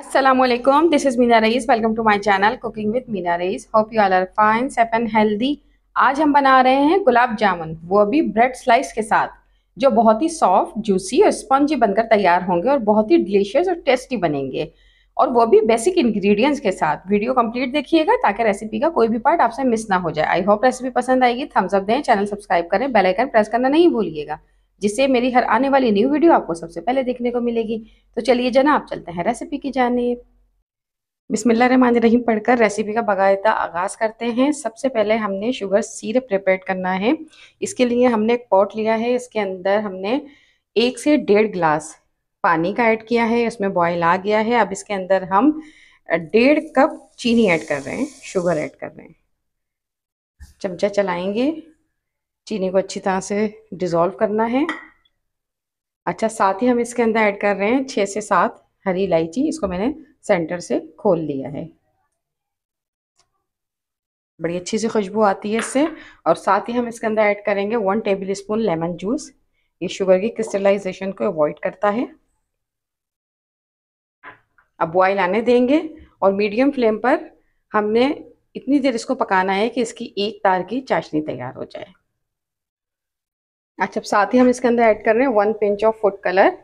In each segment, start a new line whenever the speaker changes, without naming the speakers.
Aslam this is Meena Rais welcome to my channel cooking with Meena Rais hope you all are fine safe and healthy आज हम बना रहे हैं गुलाब जामुन वो भी ब्रेड स्लाइस के साथ जो बहुत ही सॉफ्ट जूसी और स्पंजी बनकर तैयार होंगे और बहुत ही डिलीशियस और टेस्टी बनेंगे और वो भी बेसिक इन्ग्रीडियंट्स के साथ वीडियो कम्प्लीट देखिएगा ताकि रेसिपी का कोई भी पार्ट आपसे मिस ना हो जाए आई होप रेसिपी पसंद आएगी थम्सअप दें चैनल सब्सक्राइब करें बेलाइकन प्रेस करना नहीं भूलिएगा जिससे मेरी हर आने वाली न्यू वीडियो आपको सबसे पहले देखने को मिलेगी तो चलिए जना आप चलते हैं रेसिपी की जानेब रहीम पढ़कर रेसिपी का बाकायदा आगाज़ करते हैं सबसे पहले हमने शुगर सीरप प्रिपेयर करना है इसके लिए हमने एक पॉट लिया है इसके अंदर हमने एक से डेढ़ गिलास पानी का ऐड किया है इसमें बॉयल आ गया है अब इसके अंदर हम डेढ़ कप चीनी ऐड कर रहे हैं शुगर ऐड कर रहे हैं चमचा चलाएंगे चीनी को अच्छी तरह से डिज़ोल्व करना है अच्छा साथ ही हम इसके अंदर ऐड कर रहे हैं छः से सात हरी इलायची इसको मैंने सेंटर से खोल लिया है बड़ी अच्छी सी खुशबू आती है इससे और साथ ही हम इसके अंदर ऐड करेंगे one tablespoon lemon juice ये शुगर की क्रिस्टलाइजेशन को अवॉइड करता है अब बॉयल आने देंगे और मीडियम फ्लेम पर हमने इतनी देर इसको पकाना है कि इसकी एक तार की चाशनी तैयार हो जाए अच्छा साथ ही हम इसके अंदर ऐड कर रहे हैं one pinch of food colour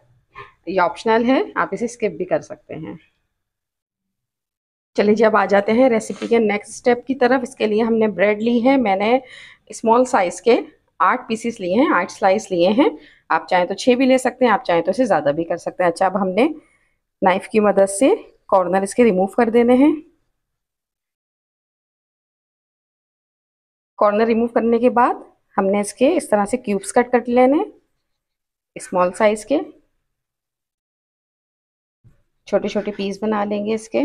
ये ऑप्शनल है आप इसे स्किप भी कर सकते हैं चलिए जब आ जाते हैं रेसिपी के नेक्स्ट स्टेप की तरफ इसके लिए हमने ब्रेड ली है मैंने स्मॉल साइज़ के आठ पीसीस लिए हैं आठ स्लाइस लिए हैं आप चाहें तो छः भी ले सकते हैं आप चाहें तो इसे ज़्यादा भी कर सकते हैं अच्छा अब हमने नाइफ़ की मदद से कॉर्नर इसके रिमूव कर देने हैं कॉर्नर रिमूव करने के बाद हमने इसके इस तरह से क्यूब्स कट कर लेने स्मॉल साइज के छोटे छोटे पीस बना लेंगे इसके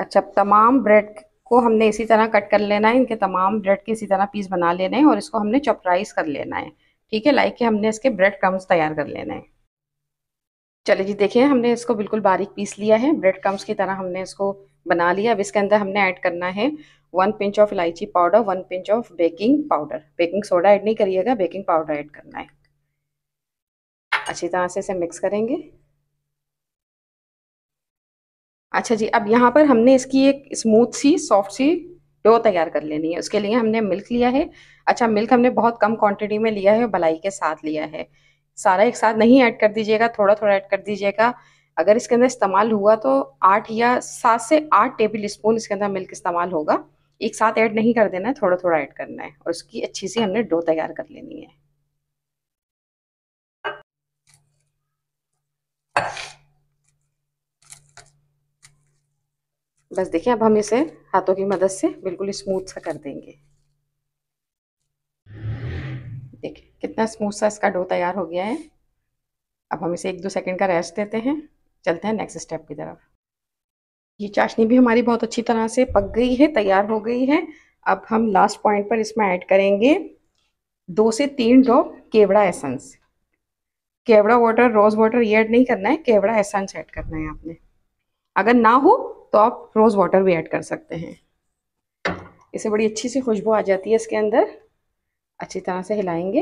अच्छा तमाम ब्रेड को हमने इसी तरह कट कर लेना है इनके तमाम ब्रेड के इसी तरह पीस बना लेने हैं और इसको हमने चॉपराइज कर लेना है ठीक है लाइक के हमने इसके ब्रेड क्रम्स तैयार कर लेने हैं चलिए जी देखिए हमने इसको बिल्कुल बारीक पीस लिया है ब्रेड क्रम्स की तरह हमने इसको बना लिया अब इसके अंदर हमने ऐड करना है वन पिंच ऑफ इलायची powder one pinch of baking powder baking soda add नहीं करिएगा बेकिंग पाउडर ऐड करना है अच्छी तरह से इसे मिक्स करेंगे अच्छा जी अब यहाँ पर हमने इसकी एक स्मूथ सी सॉफ्ट सी डो तैयार कर लेनी है उसके लिए हमने मिल्क लिया है अच्छा मिल्क हमने बहुत कम क्वांटिटी में लिया है भलाई के साथ लिया है सारा एक साथ नहीं ऐड कर दीजिएगा थोड़ा थोड़ा ऐड कर दीजिएगा अगर इसके अंदर इस्तेमाल हुआ तो आठ या सात से आठ टेबल स्पून इसके अंदर मिल्क इस्तेमाल होगा एक साथ ऐड नहीं कर देना है थोड़ा थोड़ा ऐड करना है और उसकी अच्छी सी हमने डो तैयार कर लेनी है बस देखिए अब हम इसे हाथों की मदद से बिल्कुल स्मूथ सा कर देंगे देखिए कितना स्मूथ सा इसका डो तैयार हो गया है अब हम इसे एक दो सेकंड का रेस्ट देते हैं चलते हैं नेक्स्ट स्टेप की तरफ ये चाशनी भी हमारी बहुत अच्छी तरह से पक गई है तैयार हो गई है अब हम लास्ट पॉइंट पर इसमें ऐड करेंगे दो से तीन ड्रॉप केवड़ा एसेंस केवड़ा वाटर रोज वाटर ये ऐड नहीं करना है केवड़ा एसेंस ऐड करना है आपने अगर ना हो तो आप रोज वाटर भी ऐड कर सकते हैं इसे बड़ी अच्छी सी खुशबू आ जाती है इसके अंदर अच्छी तरह से हिलाएंगे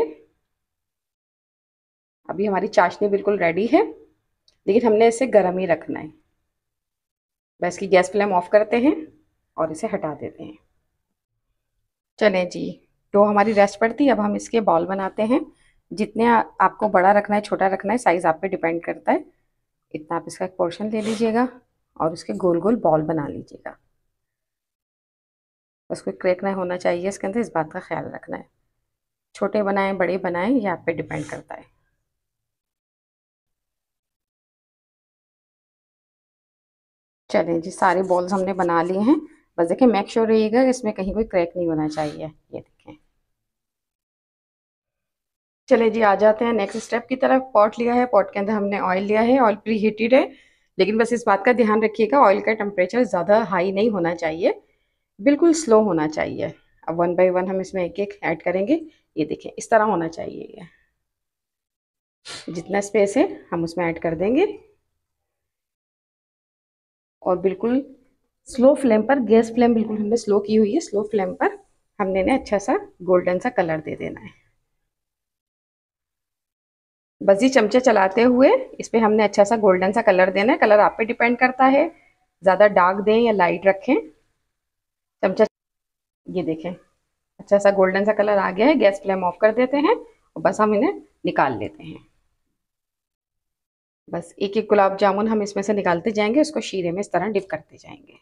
अभी हमारी चाशनी बिल्कुल रेडी है लेकिन हमने इसे गर्म ही रखना है बस की गैस फ्लेम ऑफ करते हैं और इसे हटा देते हैं चले जी तो हमारी रेस्ट पड़ती अब हम इसके बॉल बनाते हैं जितने आपको बड़ा रखना है छोटा रखना है साइज़ आप पे डिपेंड करता है इतना आप इसका एक पोर्शन ले लीजिएगा और उसके गोल गोल बॉल बना लीजिएगा बस कोई क्रैक ना होना चाहिए इसके अंदर इस बात का ख्याल रखना है छोटे बनाएं बड़े बनाएं ये आप पे डिपेंड करता है चलें जी सारे बॉल्स हमने बना लिए हैं बस देखें मेक श्योर रहिएगा इसमें कहीं कोई क्रैक नहीं होना चाहिए ये देखें चले जी आ जाते हैं नेक्स्ट स्टेप की तरफ पॉट लिया है पॉट के अंदर हमने ऑयल लिया है ऑयल प्री हीटेड है लेकिन बस इस बात का ध्यान रखिएगा ऑयल का टेम्परेचर ज़्यादा हाई नहीं होना चाहिए बिल्कुल स्लो होना चाहिए अब वन बाई वन हम इसमें एक एक ऐड करेंगे ये देखें इस तरह होना चाहिए ये जितना स्पेस है हम उसमें ऐड कर देंगे और बिल्कुल स्लो फ्लेम पर गैस फ्लेम बिल्कुल हमने स्लो की हुई है स्लो फ्लेम पर हमने ने अच्छा सा गोल्डन सा कलर दे देना है बजी चमचे चलाते हुए इस पर हमने अच्छा सा गोल्डन सा कलर देना है कलर आप पे डिपेंड करता है ज़्यादा डार्क दें या लाइट रखें चमचा ये देखें अच्छा सा गोल्डन सा कलर आ गया है गैस फ्लेम ऑफ कर देते हैं और बस हम इन्हें निकाल लेते हैं बस एक एक गुलाब जामुन हम इसमें से निकालते जाएंगे उसको शीरे में इस तरह डिप करते जाएंगे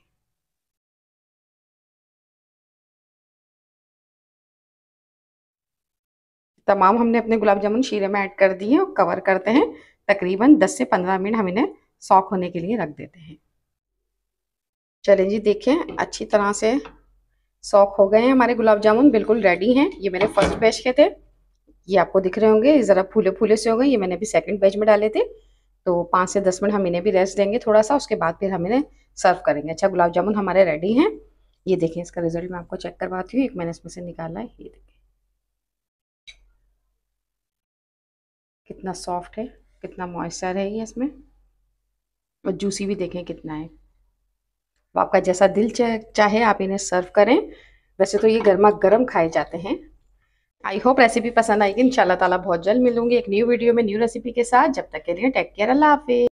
तमाम हमने अपने गुलाब जामुन शीरे में ऐड कर दिए और कवर करते हैं तकरीबन 10 से 15 मिनट हम इन्हें सॉक होने के लिए रख देते हैं चलें जी देखें अच्छी तरह से सॉक हो गए हैं हमारे गुलाब जामुन बिल्कुल रेडी हैं ये मेरे फर्स्ट बैच के थे ये आपको दिख रहे होंगे ज़रा फूले फूले से हो गए ये मैंने अभी सेकेंड बैच में डाले थे तो पाँच से दस मिनट हम इन्हें भी रेस्ट देंगे थोड़ा सा उसके बाद फिर हम इन्हें सर्व करेंगे अच्छा गुलाब जामुन हमारे रेडी हैं ये देखें इसका रिजल्ट मैं आपको चेक करवाती हूँ एक मैंने इसमें से निकाला है ये देखें कितना सॉफ्ट है कितना मॉइस्चर है ये इसमें और जूसी भी देखें कितना है तो आपका जैसा दिल चाहे आप इन्हें सर्व करें वैसे तो ये गर्मा गर्म खाए जाते हैं आई होप रेसिपी पसंद आएगी इंशाल्लाह ताला बहुत जल्द मिलूंगी एक न्यू वीडियो में न्यू रेसिपी के साथ जब तक के लिए टेक केयर अल्लाह हाफिज